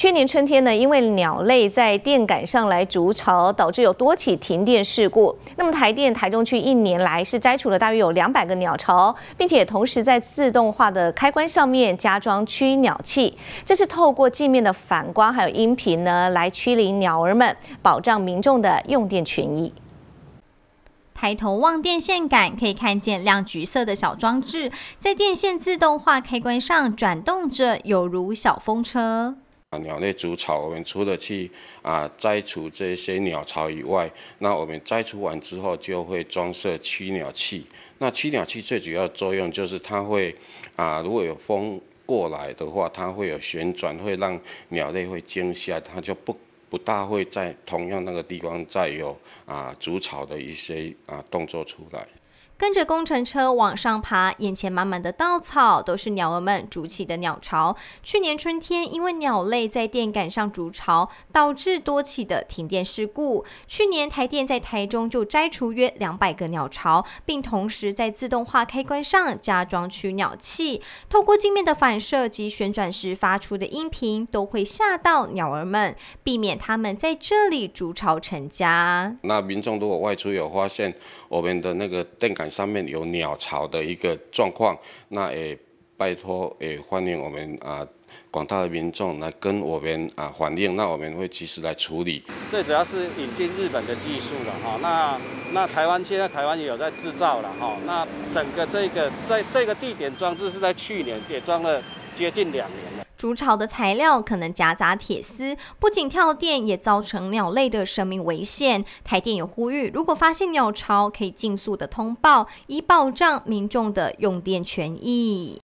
去年春天呢，因为鸟类在电杆上来筑巢，导致有多起停电事故。那么台电台中区一年来是摘除了大约有两百个鸟巢，并且同时在自动化的开关上面加装驱鸟器。这是透过镜面的反光还有音频呢，来驱离鸟儿们，保障民众的用电权益。抬头望电线杆，可以看见亮橘色的小装置在电线自动化开关上转动着，有如小风车。啊，鸟类筑巢，我们除了去啊摘除这些鸟巢以外，那我们摘除完之后，就会装设驱鸟器。那驱鸟器最主要作用就是它会啊，如果有风过来的话，它会有旋转，会让鸟类会惊吓，它就不不大会在同样那个地方再有啊筑巢的一些啊动作出来。跟着工程车往上爬，眼前满满的稻草都是鸟儿们筑起的鸟巢。去年春天，因为鸟类在电杆上筑巢，导致多起的停电事故。去年台电在台中就摘除约两百个鸟巢，并同时在自动化开关上加装驱鸟器。透过镜面的反射及旋转时发出的音频，都会吓到鸟儿们，避免它们在这里筑巢成家。那民众如果外出有发现我们的那个电杆，上面有鸟巢的一个状况，那也拜托，也欢迎我们啊，广大的民众来跟我们啊反映，那我们会及时来处理。最主要是引进日本的技术了哈，那那台湾现在台湾也有在制造了哈，那整个这个在这个地点装置是在去年也装了接近两年了。筑巢的材料可能夹杂铁丝，不仅跳电，也造成鸟类的生命危险。台电也呼吁，如果发现鸟巢，可以尽速的通报，以保障民众的用电权益。